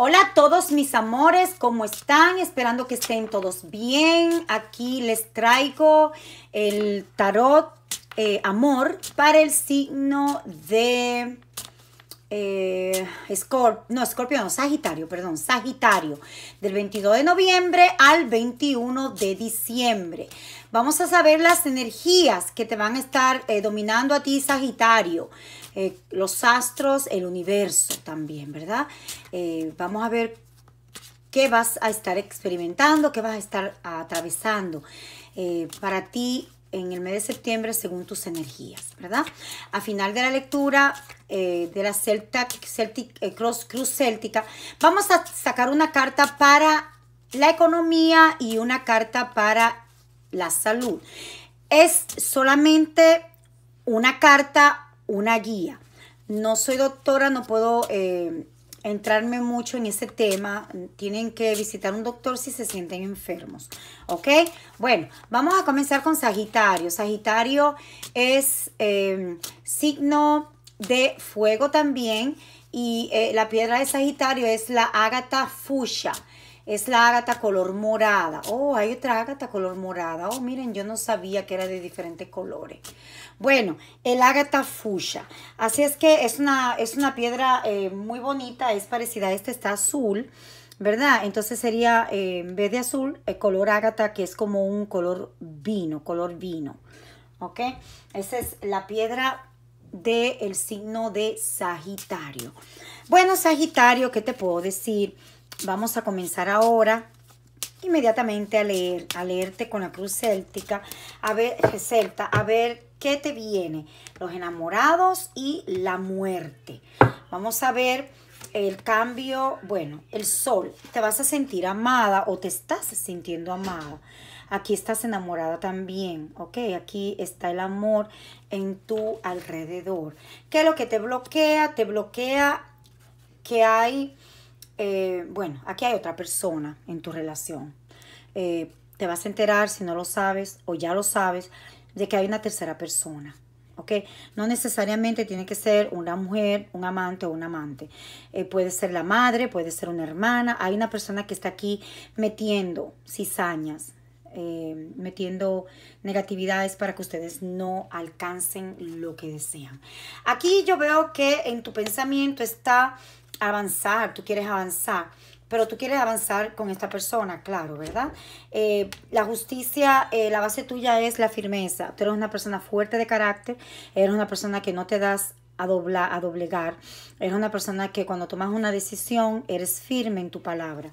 Hola a todos mis amores, ¿cómo están? Esperando que estén todos bien. Aquí les traigo el tarot eh, amor para el signo de eh, no, Scorpio, no, Sagitario, perdón, Sagitario, del 22 de noviembre al 21 de diciembre. Vamos a saber las energías que te van a estar eh, dominando a ti, Sagitario, eh, los astros, el universo también, ¿verdad? Eh, vamos a ver qué vas a estar experimentando, qué vas a estar atravesando. para ti en el mes de septiembre según tus energías, ¿verdad? A final de la lectura eh, de la celta, Celtic eh, Cross, Cruz Céltica, vamos a sacar una carta para la economía y una carta para la salud. Es solamente una carta, una guía. No soy doctora, no puedo... Eh, entrarme mucho en ese tema. Tienen que visitar un doctor si se sienten enfermos. ¿Ok? Bueno, vamos a comenzar con Sagitario. Sagitario es em, signo de fuego también. Y eh, la piedra de Sagitario es la ágata fucsia es la ágata color morada. Oh, hay otra ágata color morada. Oh, miren, yo no sabía que era de diferentes colores. Bueno, el ágata fucha. Así es que es una, es una piedra eh, muy bonita. Es parecida a esta, está azul. ¿verdad? Entonces sería, eh, en vez de azul, el color ágata, que es como un color vino, color vino, ¿ok? Esa es la piedra del el signo de Sagitario. Bueno, Sagitario, ¿qué te puedo decir? Vamos a comenzar ahora inmediatamente a leer, a leerte con la cruz céltica, a ver, celta, a ver qué te viene, los enamorados y la muerte. Vamos a ver el cambio, bueno, el sol, te vas a sentir amada o te estás sintiendo amada. Aquí estás enamorada también, ¿ok? Aquí está el amor en tu alrededor. ¿Qué es lo que te bloquea? Te bloquea que hay eh, bueno, aquí hay otra persona en tu relación. Eh, te vas a enterar si no lo sabes o ya lo sabes de que hay una tercera persona. ¿Ok? No necesariamente tiene que ser una mujer, un amante o un amante. Eh, puede ser la madre, puede ser una hermana. Hay una persona que está aquí metiendo cizañas, metiendo negatividades para que ustedes no alcancen lo que desean. Aquí yo veo que en tu pensamiento está avanzar, tú quieres avanzar, pero tú quieres avanzar con esta persona, claro, ¿verdad? Eh, la justicia, eh, la base tuya es la firmeza. Tú eres una persona fuerte de carácter, eres una persona que no te das a, doblar, a doblegar. Eres una persona que cuando tomas una decisión eres firme en tu palabra.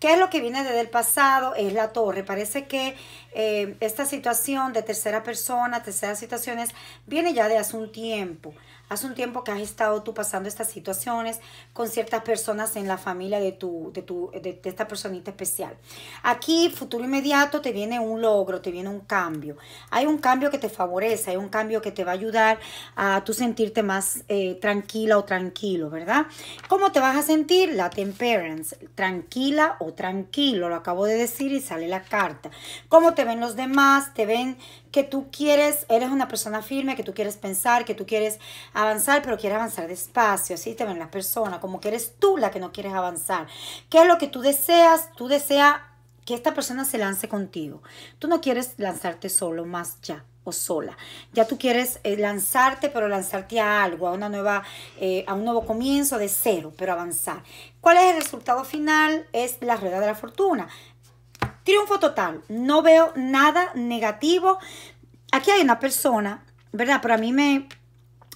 ¿Qué es lo que viene desde el pasado? Es la torre. Parece que eh, esta situación de tercera persona, terceras situaciones, viene ya de hace un tiempo. Hace un tiempo que has estado tú pasando estas situaciones con ciertas personas en la familia de, tu, de, tu, esta personita especial. Aquí, futuro inmediato, te viene un logro, te viene un cambio. Hay un cambio que te favorece, hay un cambio que te va a ayudar a tú sentirte más eh, tranquila o tranquilo, ¿verdad? ¿Cómo te vas a sentir? La temperance, tranquila o tranquilo, lo acabo de decir y sale la carta. ¿Cómo te ven los demás, te ven que tú quieres, eres una persona firme, que tú quieres pensar, que tú quieres avanzar, pero quieres avanzar despacio, así te ven las personas, como que eres tú la que no quieres avanzar. ¿Qué es lo que tú deseas? Tú deseas que esta persona se lance contigo. Tú no quieres lanzarte solo más ya o sola. Ya tú quieres eh, lanzarte, pero lanzarte a algo, a una nueva, eh, a un nuevo comienzo de cero, pero avanzar. ¿Cuál es el resultado final? Es la rueda de la fortuna. Triunfo total. No veo nada negativo. Aquí hay una persona, ¿verdad? Pero a mí me,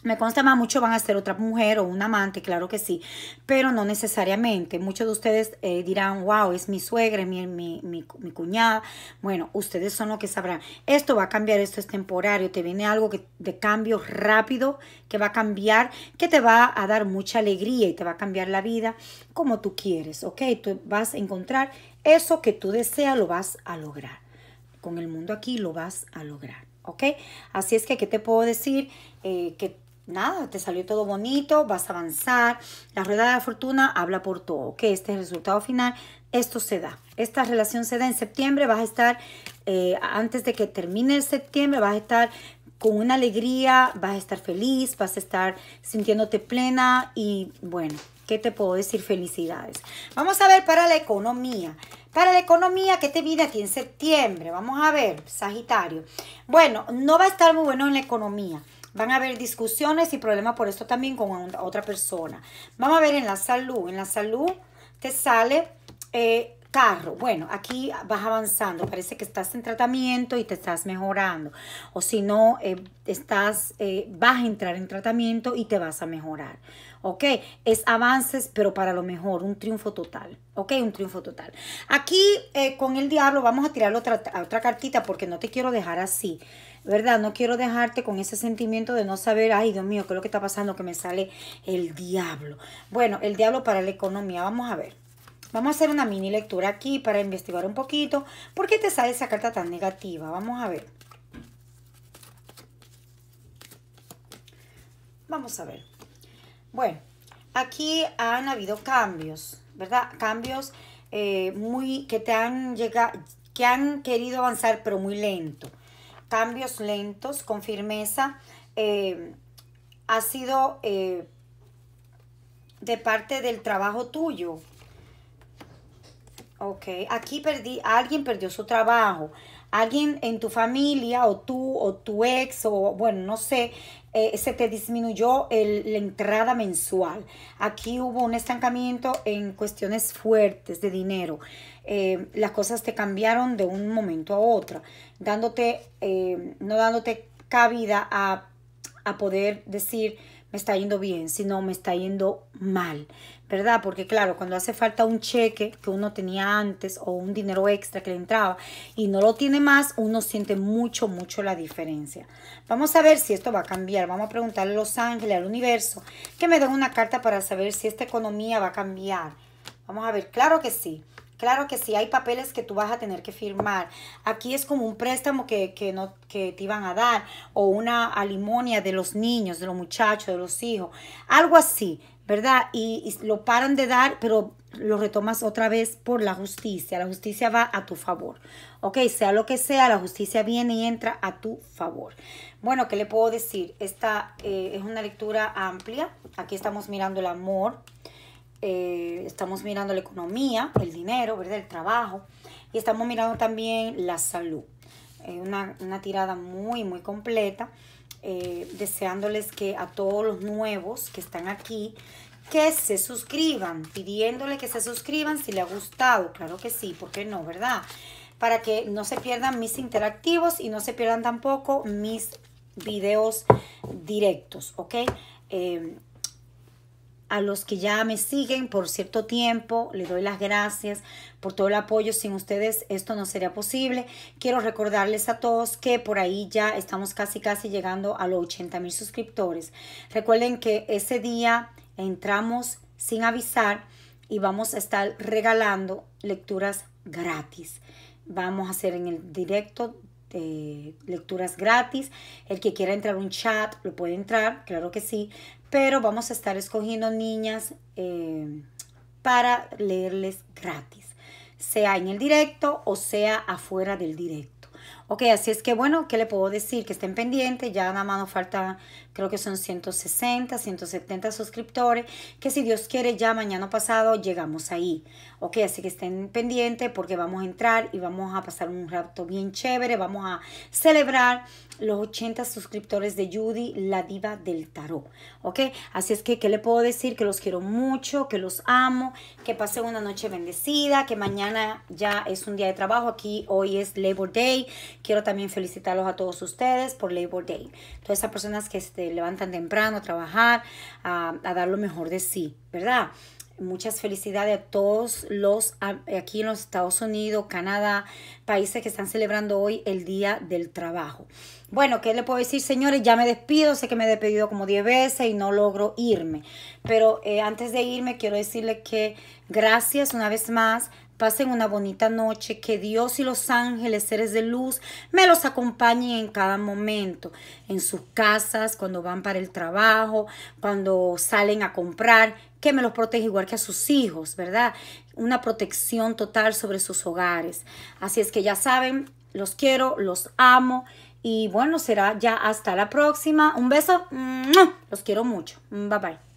me consta más, mucho van a ser otra mujer o un amante, claro que sí, pero no necesariamente. Muchos de ustedes eh, dirán, wow, es mi suegra, mi, mi, cuñada. Bueno, ustedes son los que sabrán. Esto va a cambiar, esto es temporario, te viene algo de cambio rápido que va a cambiar, que te va a dar mucha alegría y te va a cambiar la vida como tú quieres, ¿ok? Tú vas a encontrar eso que tú deseas, lo vas a lograr. Con el mundo aquí lo vas a lograr. ¿ok? Así es que, ¿qué te puedo decir? Eh, que nada, te salió todo bonito, vas a avanzar. La rueda de la fortuna habla por todo, que este es el resultado final. Esto se da, esta relación se da en septiembre, vas a estar, eh, antes de que termine el septiembre, vas a estar con una alegría, vas a estar feliz, vas a estar sintiéndote plena y bueno, ¿qué te puedo decir? Felicidades. Vamos a ver para la economía. Para la economía, ¿qué te viene aquí en septiembre? Vamos a ver, Sagitario. Bueno, no va a estar muy bueno en la economía. Van a haber discusiones y problemas por esto también con otra persona. Vamos a ver en la salud. En la salud te sale eh, carro. Bueno, aquí vas avanzando. Parece que estás en tratamiento y te estás mejorando. O si no, eh, estás, eh, vas a entrar en tratamiento y te vas a mejorar. ¿Ok? Es avances, pero para lo mejor, un triunfo total. ¿Ok? Un triunfo total. Aquí con el diablo vamos a tirar otra, otra cartita porque no te quiero dejar así. ¿verdad? No quiero dejarte con ese sentimiento de no saber, ay Dios mío, ¿qué es lo que está pasando? Que me sale el diablo. Bueno, el diablo para la economía, vamos a ver. Vamos a hacer una mini lectura aquí para investigar un poquito. ¿Por qué te sale esa carta tan negativa? Vamos a ver. Vamos a ver. Bueno, aquí han habido cambios, ¿verdad? Cambios eh, muy que te han llegado, que han querido avanzar, pero muy lento cambios lentos, con firmeza, eh, ha sido eh, de parte del trabajo tuyo, Ok, aquí perdí, alguien perdió su trabajo, alguien en tu familia o tú o tu ex o bueno, no sé, eh, se te disminuyó la entrada mensual. Aquí hubo un estancamiento en cuestiones fuertes de dinero. Eh, las cosas te cambiaron de un momento a otro, dándote, eh, no dándote cabida a, a poder decir, me está yendo bien, si no me está yendo mal, ¿verdad? Porque claro, cuando hace falta un cheque que uno tenía antes o un dinero extra que le entraba y no lo tiene más, uno siente mucho, mucho la diferencia. Vamos a ver si esto va a cambiar. Vamos a preguntarle a los ángeles, al universo, que me den una carta para saber si esta economía va a cambiar. Vamos a ver, claro que sí. Claro que sí, hay papeles que tú vas a tener que firmar. Aquí es como un préstamo que, no, te iban a dar o una alimonia de los niños, de los muchachos, de los hijos, algo así, ¿verdad? Y, lo paran de dar, pero lo retomas otra vez por la justicia. La justicia va a tu favor. Ok, sea lo que sea, la justicia viene y entra a tu favor. Bueno, ¿qué le puedo decir? Esta eh, es una lectura amplia. Aquí estamos mirando el amor eh, estamos mirando la economía, el dinero, ¿verdad? El trabajo y estamos mirando también la salud. Eh, una, tirada muy, muy completa, eh, deseándoles que a todos los nuevos que están aquí, que se suscriban, pidiéndole que se suscriban si le ha gustado, claro que sí, porque no, verdad? Para que no se pierdan mis interactivos y no se pierdan tampoco mis videos directos, ¿ok? Eh, a los que ya me siguen por cierto tiempo, les doy las gracias por todo el apoyo. Sin ustedes esto no sería posible. Quiero recordarles a todos que por ahí ya estamos casi casi llegando a los 80 mil suscriptores. Recuerden que ese día entramos sin avisar y vamos a estar regalando lecturas gratis. Vamos a hacer en el directo lecturas gratis. El que quiera entrar en un chat lo puede entrar, claro que sí, pero vamos a estar escogiendo niñas eh, para leerles gratis, sea en el directo o sea afuera del directo. Ok, así es que bueno, ¿qué le puedo decir? Que estén pendientes, ya nada más nos falta, creo que son 160, 170 suscriptores, que si Dios quiere ya mañana pasado llegamos ahí. Ok, así que estén pendientes porque vamos a entrar y vamos a pasar un rato bien chévere, vamos a celebrar los 80 suscriptores de Judy, la diva del tarot. Ok, así es que, ¿qué le puedo decir? Que los quiero mucho, que los amo, que pasen una noche bendecida, que mañana ya es un día de trabajo, aquí hoy es Labor Day Quiero también felicitarlos a todos ustedes por Labor Day. Todas esas personas que se levantan temprano a trabajar, a, dar lo mejor de sí, ¿verdad? muchas felicidades a todos los aquí en los Estados Unidos, Canadá, países que están celebrando hoy el Día del Trabajo. Bueno, ¿qué le puedo decir, señores? Ya me despido, sé que me he despedido como 10 veces y no logro irme. Pero eh, antes de irme, quiero decirles que gracias una vez más pasen una bonita noche, que Dios y los ángeles, seres de luz, me los acompañen en cada momento, en sus casas, cuando van para el trabajo, cuando salen a comprar, que me los protege igual que a sus hijos, ¿verdad? Una protección total sobre sus hogares. Así es que ya saben, los quiero, los amo. Y bueno, será ya hasta la próxima. Un beso. Los quiero mucho. Bye bye.